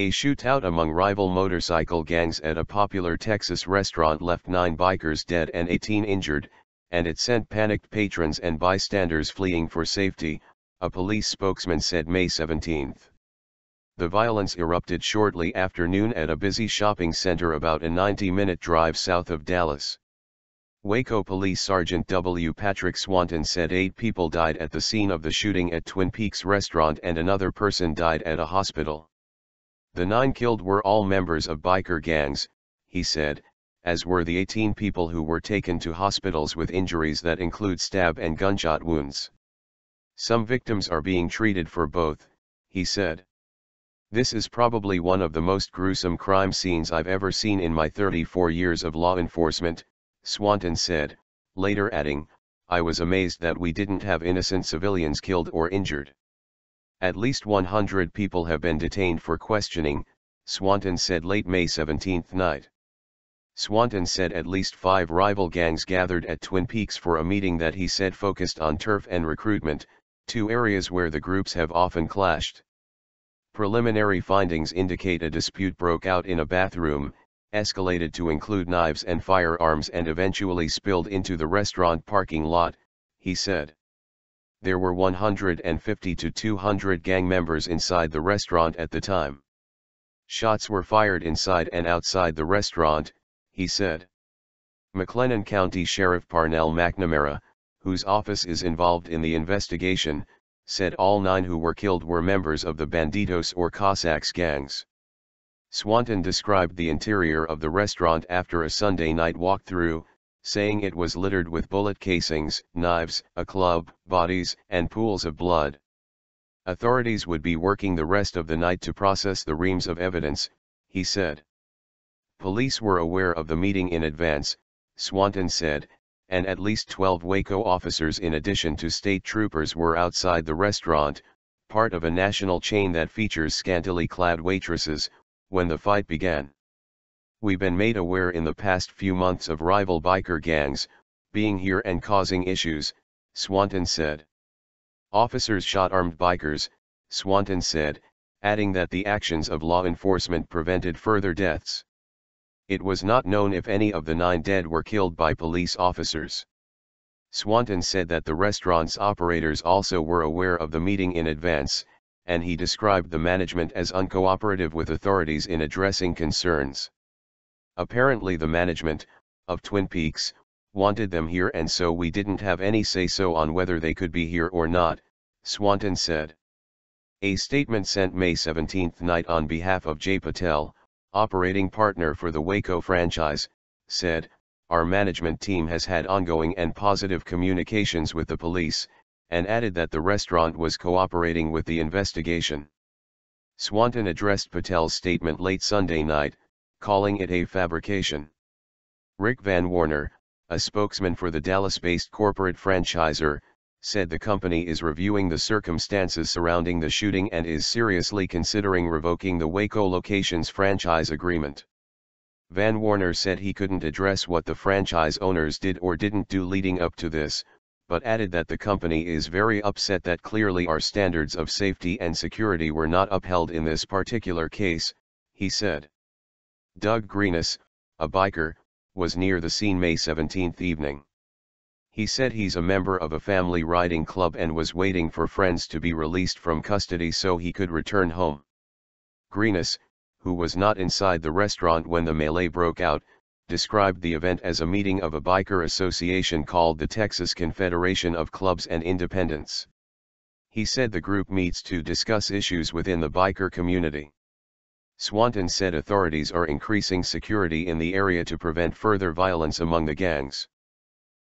A shootout among rival motorcycle gangs at a popular Texas restaurant left nine bikers dead and 18 injured, and it sent panicked patrons and bystanders fleeing for safety, a police spokesman said May 17. The violence erupted shortly after noon at a busy shopping center about a 90-minute drive south of Dallas. Waco Police Sergeant W. Patrick Swanton said eight people died at the scene of the shooting at Twin Peaks Restaurant and another person died at a hospital. The nine killed were all members of biker gangs, he said, as were the 18 people who were taken to hospitals with injuries that include stab and gunshot wounds. Some victims are being treated for both, he said. This is probably one of the most gruesome crime scenes I've ever seen in my 34 years of law enforcement, Swanton said, later adding, I was amazed that we didn't have innocent civilians killed or injured. At least 100 people have been detained for questioning, Swanton said late May 17 night. Swanton said at least five rival gangs gathered at Twin Peaks for a meeting that he said focused on turf and recruitment, two areas where the groups have often clashed. Preliminary findings indicate a dispute broke out in a bathroom, escalated to include knives and firearms and eventually spilled into the restaurant parking lot, he said there were 150 to 200 gang members inside the restaurant at the time. Shots were fired inside and outside the restaurant, he said. McLennan County Sheriff Parnell McNamara, whose office is involved in the investigation, said all nine who were killed were members of the Banditos or Cossacks gangs. Swanton described the interior of the restaurant after a Sunday night walkthrough, saying it was littered with bullet casings, knives, a club, bodies, and pools of blood. Authorities would be working the rest of the night to process the reams of evidence, he said. Police were aware of the meeting in advance, Swanton said, and at least 12 Waco officers in addition to state troopers were outside the restaurant, part of a national chain that features scantily clad waitresses, when the fight began we've been made aware in the past few months of rival biker gangs, being here and causing issues, Swanton said. Officers shot armed bikers, Swanton said, adding that the actions of law enforcement prevented further deaths. It was not known if any of the nine dead were killed by police officers. Swanton said that the restaurant's operators also were aware of the meeting in advance, and he described the management as uncooperative with authorities in addressing concerns. Apparently the management, of Twin Peaks, wanted them here and so we didn't have any say-so on whether they could be here or not, Swanton said. A statement sent May 17 night on behalf of Jay Patel, operating partner for the Waco franchise, said, Our management team has had ongoing and positive communications with the police, and added that the restaurant was cooperating with the investigation. Swanton addressed Patel's statement late Sunday night, calling it a fabrication. Rick Van Warner, a spokesman for the Dallas-based corporate franchisor, said the company is reviewing the circumstances surrounding the shooting and is seriously considering revoking the Waco location's franchise agreement. Van Warner said he couldn't address what the franchise owners did or didn't do leading up to this, but added that the company is very upset that clearly our standards of safety and security were not upheld in this particular case, he said. Doug Greenus, a biker, was near the scene May 17 evening. He said he's a member of a family riding club and was waiting for friends to be released from custody so he could return home. Greenus, who was not inside the restaurant when the melee broke out, described the event as a meeting of a biker association called the Texas Confederation of Clubs and Independents. He said the group meets to discuss issues within the biker community. Swanton said authorities are increasing security in the area to prevent further violence among the gangs.